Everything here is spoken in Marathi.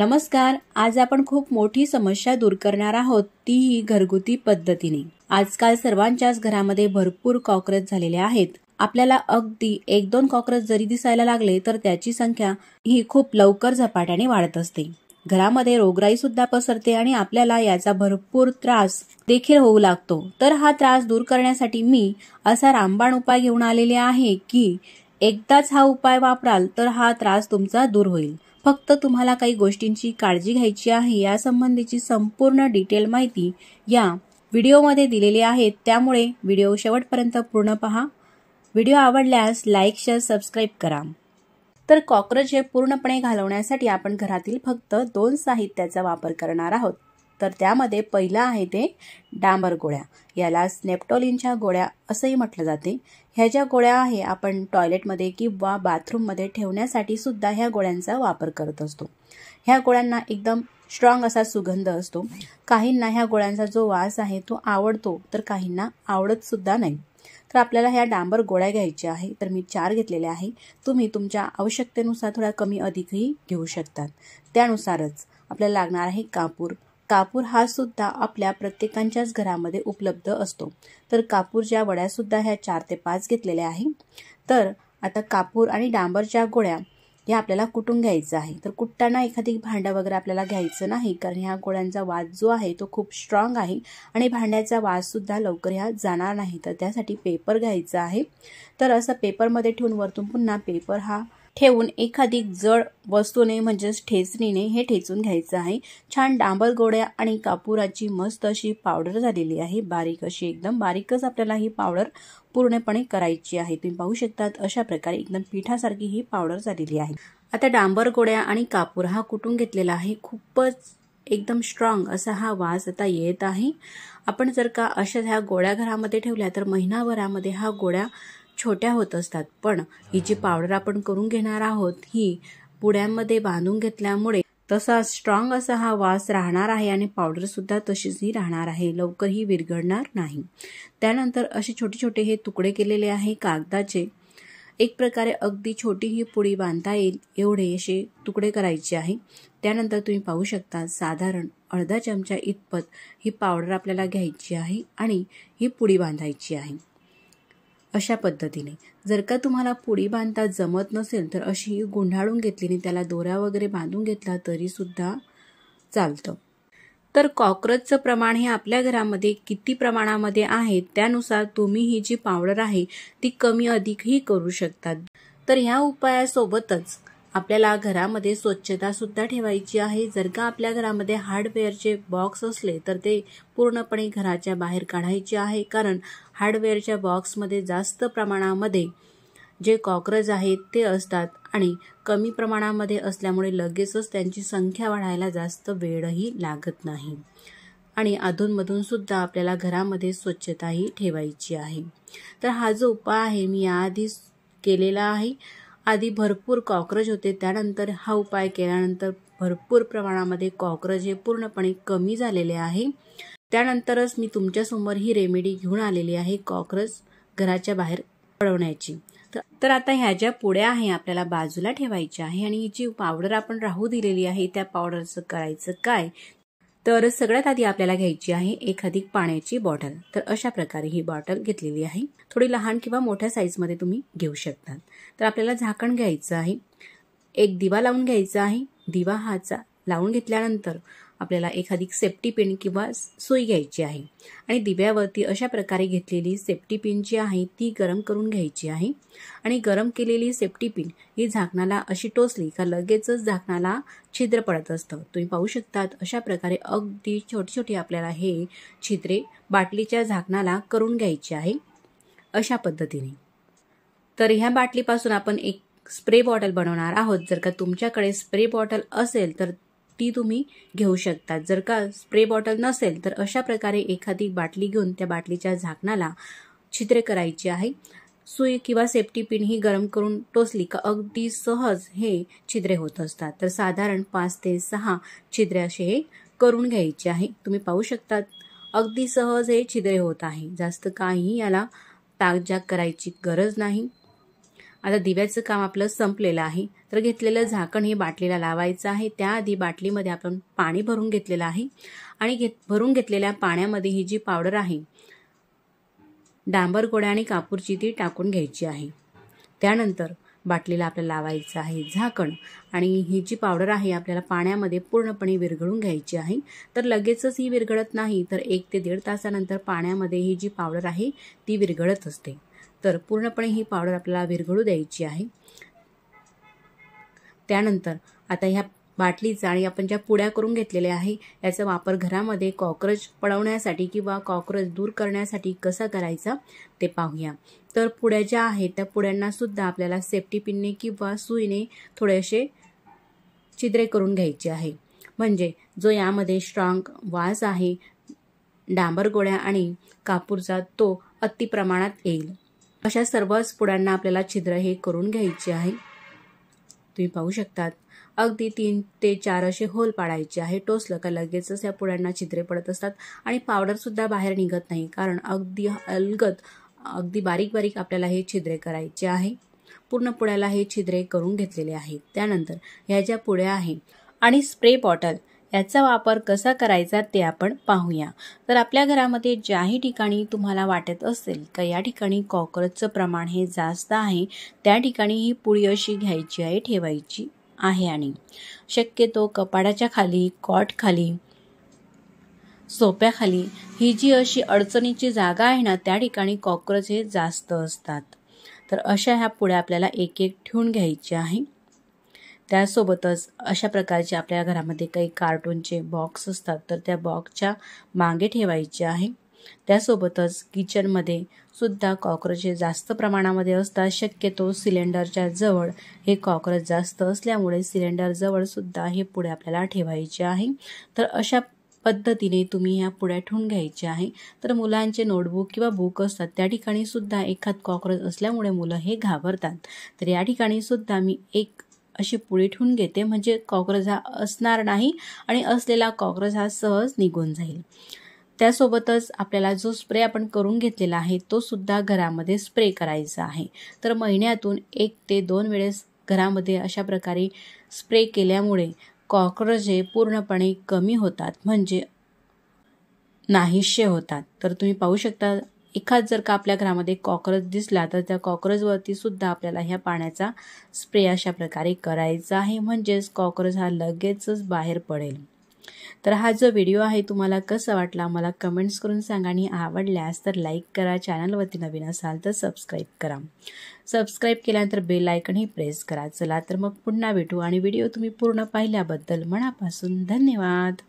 नमस्कार आज आपण खूप मोठी समस्या दूर करणार आहोत तीही घरगुती पद्धतीने आजकाल सर्वांच्याच घरामध्ये भरपूर कॉक्रोच झालेले आहेत आपल्याला अगदी एक दोन कॉक्रोच जरी दिसायला लागले तर त्याची संख्या ही खूप लवकर झपाट्याने वाढत असते घरामध्ये रोगराई सुद्धा पसरते आणि आपल्याला याचा भरपूर त्रास देखील होऊ लागतो तर हा त्रास दूर करण्यासाठी मी असा रामबाण उपाय घेऊन आलेले आहे की एकदाच हा उपाय वापराल तर हा त्रास तुमचा दूर होईल फक्त तुम्हाला काही गोष्टींची काळजी घ्यायची आहे यासंबंधीची संपूर्ण डिटेल माहिती या व्हिडिओमध्ये दिलेली आहे त्यामुळे व्हिडिओ शेवटपर्यंत पूर्ण पहा व्हिडिओ आवडल्यास लाईक शेअर सबस्क्राईब करा तर कॉक्रोच हे पूर्णपणे घालवण्यासाठी आपण घरातील फक्त दोन साहित्याचा वापर करणार आहोत तर त्यामध्ये पहिलं आहे ते डांबर गोळ्या याला स्नेप्टोलिनच्या गोळ्या असंही म्हटलं जाते ह्या ज्या गोळ्या आहे आपण टॉयलेटमध्ये किंवा बाथरूममध्ये ठेवण्यासाठी सुद्धा ह्या गोळ्यांचा वापर करत असतो ह्या गोळ्यांना एकदम स्ट्रॉंग असा सुगंध असतो काहींना ह्या गोळ्यांचा जो वास आहे तो आवडतो तर काहींना आवडत सुद्धा नाही तर आपल्याला ह्या डांबर गोळ्या घ्यायच्या आहे तर मी चार घेतलेल्या आहे तुम्ही तुमच्या आवश्यकतेनुसार थोडा कमी अधिकही घेऊ शकतात त्यानुसारच आपल्याला लागणार आहे कापूर कापूर हा सुद्धा आपल्या प्रत्येकांच्याच घरामध्ये उपलब्ध असतो तर कापूरच्या वड्या सुद्धा ह्या चार ते पाच घेतलेल्या आहे तर आता कापूर आणि डांबरच्या गोळ्या या आपल्याला कुटून घ्यायचं आहे तर कुठताना एखादी भांडं वगैरे आपल्याला घ्यायचं नाही कारण ह्या गोळ्यांचा वास जो आहे तो खूप स्ट्रॉंग आहे आणि भांड्याचा सुद्धा लवकर ह्या जाणार नाही तर त्यासाठी पेपर घ्यायचा आहे तर असं पेपरमध्ये ठेवून वरतून पुन्हा पेपर हा ठेवून एखादी जड वस्तूने म्हणजेच ठेचणीने हे ठेचून घ्यायचं आहे छान डांबर गोड्या आणि कापुराची मस्त अशी पावडर झालेली आहे बारीक अशी एकदम बारीकच आपल्याला ही पावडर पूर्णपणे करायची आहे तुम्ही पाहू शकतात अशा प्रकारे एकदम पिठासारखी ही पावडर झालेली आहे आता डांबर गोड्या आणि कापूर हा कुटून घेतलेला आहे खूपच एकदम स्ट्रॉंग असा हा वास आता येत आहे आपण जर का अशा ह्या गोळ्या घरामध्ये ठेवल्या तर महिनाभरामध्ये हा गोळ्या छोट्या होत असतात पण ही जी पावडर आपण करून घेणार आहोत ही पुड्यांमध्ये बांधून घेतल्यामुळे तसा स्ट्रॉंग असा हा वास राहणार आहे आणि पावडर सुद्धा तशीच ही राहणार आहे लवकरही विरघडणार नाही त्यानंतर असे छोटे छोटे हे तुकडे केलेले आहे कागदाचे एक प्रकारे अगदी छोटी ही पुडी बांधता येईल एवढे असे तुकडे करायचे आहे त्यानंतर तुम्ही पाहू शकता साधारण अर्धा चमचा इतपत ही पावडर आपल्याला घ्यायची आहे आणि ही पुडी बांधायची आहे अशा पद्धतीने जर का तुम्हाला पुडी बांधता जमत नसेल तर अशी गुंढाळून घेतली आणि त्याला दोऱ्या वगैरे बांधून घेतला तरीसुद्धा चालतं तर कॉक्रोचचं प्रमाण हे आपल्या घरामध्ये किती प्रमाणामध्ये आहे त्यानुसार तुम्ही ही जी पावडर आहे ती कमी अधिकही करू शकतात तर ह्या उपायासोबतच आपल्याला घरामध्ये स्वच्छता सुद्धा ठेवायची आहे जर का आपल्या घरामध्ये हार्डवेअरचे बॉक्स असले तर ते पूर्णपणे घराच्या बाहेर काढायचे आहे कारण हार्डवेअरच्या बॉक्समध्ये जास्त प्रमाणामध्ये जे कॉक्रोच आहेत ते असतात आणि कमी प्रमाणामध्ये असल्यामुळे लगेचच त्यांची संख्या वाढायला जास्त वेळही लागत नाही आणि अधूनमधून सुद्धा आपल्याला घरामध्ये स्वच्छताही ठेवायची आहे तर हा जो उपाय आहे मी याआधीच केलेला आहे आधी भरपूर कॉक्रोच होते त्यानंतर हा उपाय केल्यानंतर भरपूर प्रमाणामध्ये कॉक्रोच हे पूर्णपणे कमी झालेले आहे त्यानंतरच मी तुमच्यासमोर ही रेमेडी घेऊन आलेली आहे कॉक्रोच घराच्या बाहेर पडवण्याची तर आता ह्या ज्या पुड्या आहे आपल्याला बाजूला ठेवायच्या आहे आणि ही जी पावडर आपण राहू दिलेली आहे त्या पावडरचं करायचं काय तर सगळ्यात आधी आपल्याला घ्यायची आहे एक अधिक पाण्याची बॉटल तर अशा प्रकारे ही बॉटल घेतलेली आहे थोडी लहान किंवा मोठ्या साईजमध्ये तुम्ही घेऊ शकता तर आपल्याला झाकण घ्यायचं आहे एक दिवा लावून घ्यायचा आहे दिवा हाचा लावून घेतल्यानंतर आपल्याला एखादी सेफ्टी पिन किंवा सुई घ्यायची आहे आणि दिव्यावरती अशा प्रकारे घेतलेली सेफ्टी पिन जी आहे ती गरम करून घ्यायची आहे आणि गरम केलेली सेफ्टी पिन ही झाकणाला अशी टोचली का लगेचच झाकणाला छिद्र पडत असतं तुम्ही पाहू शकतात अशा प्रकारे अगदी छोटी छोटी आपल्याला हे छिद्रे बाटलीच्या झाकणाला करून घ्यायची आहे अशा पद्धतीने तर ह्या बाटलीपासून आपण एक स्प्रे बॉटल बनवणार आहोत जर का तुमच्याकडे स्प्रे बॉटल असेल तर ती तुम्ही घेऊ शकता जर का स्प्रे बॉटल नसेल तर अशा प्रकारे एखादी बाटली घेऊन त्या बाटलीच्या झाकणाला छिद्रे करायची आहे सुई किंवा सेफ्टी पिन ही गरम करून टोचली का अगदी सहज हे छिद्रे होत असतात तर साधारण पाच ते सहा छिद्रे असे हे करून घ्यायचे आहे तुम्ही पाहू शकतात अगदी सहज हे छिद्रे होत आहे जास्त काही याला ताकजाक करायची गरज नाही आता दिव्याचं काम आपलं संपलेलं आहे तर घेतलेलं झाकण हे बाटलीला लावायचं आहे त्याआधी बाटलीमध्ये आपण पाणी भरून घेतलेलं आहे आणि घेत भरून घेतलेल्या पाण्यामध्ये ही जी पावडर आहे डांबर गोड्या आणि कापूरची ती टाकून घ्यायची आहे त्यानंतर बाटलीला आपल्याला लावायचं आहे झाकण आणि ही जी पावडर आहे आपल्याला पाण्यामध्ये पूर्णपणे विरघळून घ्यायची आहे तर लगेचच ही विरघळत नाही तर एक ते दीड तासानंतर पाण्यामध्ये ही जी पावडर आहे ती विरघळत असते तर पूर्णपणे ही पावडर आपल्याला विरघळू द्यायची आहे त्यानंतर आता ह्या बाटलीचा आणि आपण ज्या पुड्या करून घेतलेल्या आहे याचा वापर घरामध्ये कॉक्रोच पळवण्यासाठी किंवा कॉक्रोच दूर करण्यासाठी कसा करायचा ते पाहूया तर पुड्या ज्या आहेत त्या पुड्यांनासुद्धा आपल्याला सेफ्टी पिनने किंवा सुईने थोडेसे छिद्रे करून घ्यायचे आहे म्हणजे जो यामध्ये स्ट्रॉंग वास आहे डांबर गोळ्या आणि कापूरचा तो अति प्रमाणात येईल अशा सर्वच पुड्यांना आपल्याला छिद्र हे करून घ्यायचे आहे तुम्ही पाहू शकतात अगदी तीन ते चार असे होल पाडायचे आहे टोचलं का लगेचच या पुड्यांना छिद्रे पडत असतात आणि पावडरसुद्धा बाहेर निघत नाही कारण अगदी अलगत अगदी बारीक बारीक आपल्याला हे छिद्रे करायचे आहे पूर्ण पुड्याला हे छिद्रे करून घेतलेले आहेत त्यानंतर ह्या ज्या पुड्या आहेत आणि स्प्रे बॉटल याचा वापर कसा करायचा ते आपण पाहूया तर आपल्या घरामध्ये ज्याही ठिकाणी तुम्हाला वाटत असेल का या ठिकाणी कॉकरोचचं प्रमाण हे जास्त आहे त्या ठिकाणी ही पुळी अशी घ्यायची आहे ठेवायची आहे आणि शक्यतो कपाडाच्या खाली कॉट खाली सोप्याखाली ही जी अशी अडचणीची जागा आहे ना त्या ठिकाणी कॉकरोच हे जास्त असतात तर अशा ह्या पुळ्या आपल्याला एक एक ठेवून घ्यायची आहे त्यासोबतच अशा प्रकारचे आपल्या घरामध्ये काही कार्टूनचे बॉक्स असतात तर त्या बॉक्सच्या मागे ठेवायचे आहे त्यासोबतच किचनमध्ये सुद्धा कॉक्रोचे जास्त प्रमाणामध्ये असतात शक्यतो सिलेंडरच्या जवळ हे कॉक्रोच जास्त असल्यामुळे सिलेंडरजवळ सुद्धा हे पुढे आपल्याला ठेवायचे आहे तर अशा पद्धतीने तुम्ही ह्या पुढे ठेवून घ्यायचे आहे तर मुलांचे नोटबुक किंवा बुक असतात त्या ठिकाणी सुद्धा एखाद कॉक्रोच असल्यामुळे मुलं हे घाबरतात तर या ठिकाणी सुद्धा मी एक अशी पुळी ठेवून घेते म्हणजे कॉक्रोच हा असणार नाही आणि असलेला कॉक्रोच हा सहज निघून जाईल त्यासोबतच आपल्याला जो स्प्रे आपण करून घेतलेला आहे तो सुद्धा घरामध्ये स्प्रे करायचा आहे तर महिन्यातून एक ते दोन वेळेस घरामध्ये अशा प्रकारे स्प्रे केल्यामुळे कॉक्रोच हे पूर्णपणे कमी होतात म्हणजे नाहीसे होतात तर तुम्ही पाहू शकता एखाद जर का आपल्या घरामध्ये कॉक्रोच दिसला तर त्या कॉक्रोचवरती सुद्धा आपल्याला ह्या पाण्याचा स्प्रे अशा प्रकारे करायचा आहे म्हणजेच कॉक्रोच हा लगेचच बाहेर पडेल तर हा जो व्हिडिओ आहे तुम्हाला कसा वाटला मला कमेंट्स करून सांगा आणि आवडल्यास तर लाईक करा चॅनलवरती नवीन असाल तर सबस्क्राईब करा सबस्क्राईब केल्यानंतर बेल आयकनही प्रेस करा चला तर मग पुन्हा भेटू आणि व्हिडिओ तुम्ही पूर्ण पाहिल्याबद्दल मनापासून धन्यवाद